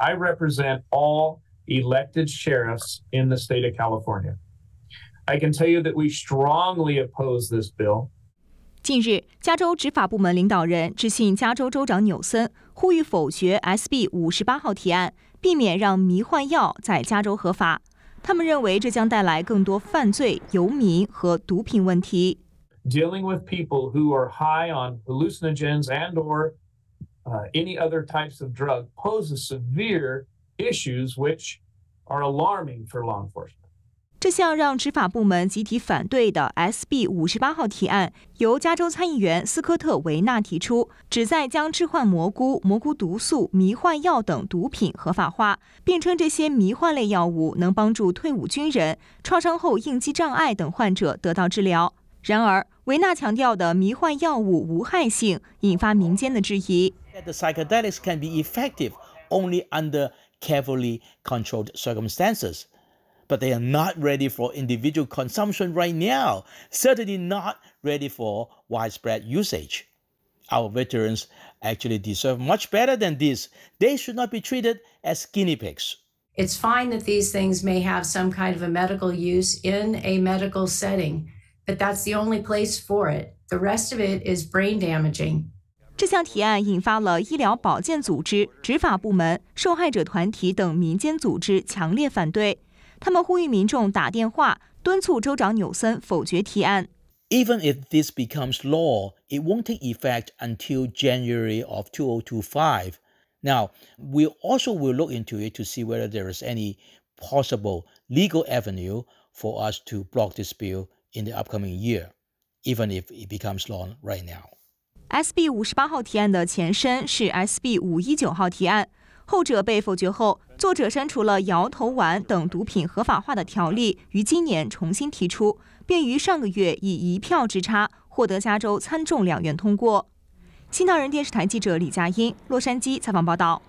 I represent all elected sheriffs in the state of California. I can tell you that we strongly oppose this bill. 近日，加州执法部门领导人致信加州州长纽森，呼吁否决 SB 五十八号提案，避免让迷幻药在加州合法。他们认为这将带来更多犯罪、游民和毒品问题。Dealing with people who are high on hallucinogens and/or any other types of drug poses severe issues which are alarming for law enforcement 这项让执法部门集体反对的 sb 五十八号提案由加州参议员斯科特维纳提出旨在将置换蘑菇蘑菇毒素迷幻药等毒品合法化并称这些迷幻类药物能帮助退伍军人创伤后应激障碍等患者得到治疗然而维纳强调的迷幻药物无害性引发民间的质疑 that the psychedelics can be effective only under carefully controlled circumstances. But they are not ready for individual consumption right now, certainly not ready for widespread usage. Our veterans actually deserve much better than this. They should not be treated as guinea pigs. It's fine that these things may have some kind of a medical use in a medical setting, but that's the only place for it. The rest of it is brain damaging. 这项提案引发了医疗保健组织、执法部门、受害者团体等民间组织强烈反对。他们呼吁民众打电话敦促州长纽森否决提案。Even if this becomes law, it won't take effect until January of 2025. Now, we also will look into it to see whether there is any possible legal avenue for us to block this bill in the upcoming year, even if it becomes law right now. SB 五十八号提案的前身是 SB 五一九号提案，后者被否决后，作者删除了摇头丸等毒品合法化的条例，于今年重新提出，并于上个月以一票之差获得加州参众两院通过。《新唐人电视台》记者李佳音，洛杉矶采访报道。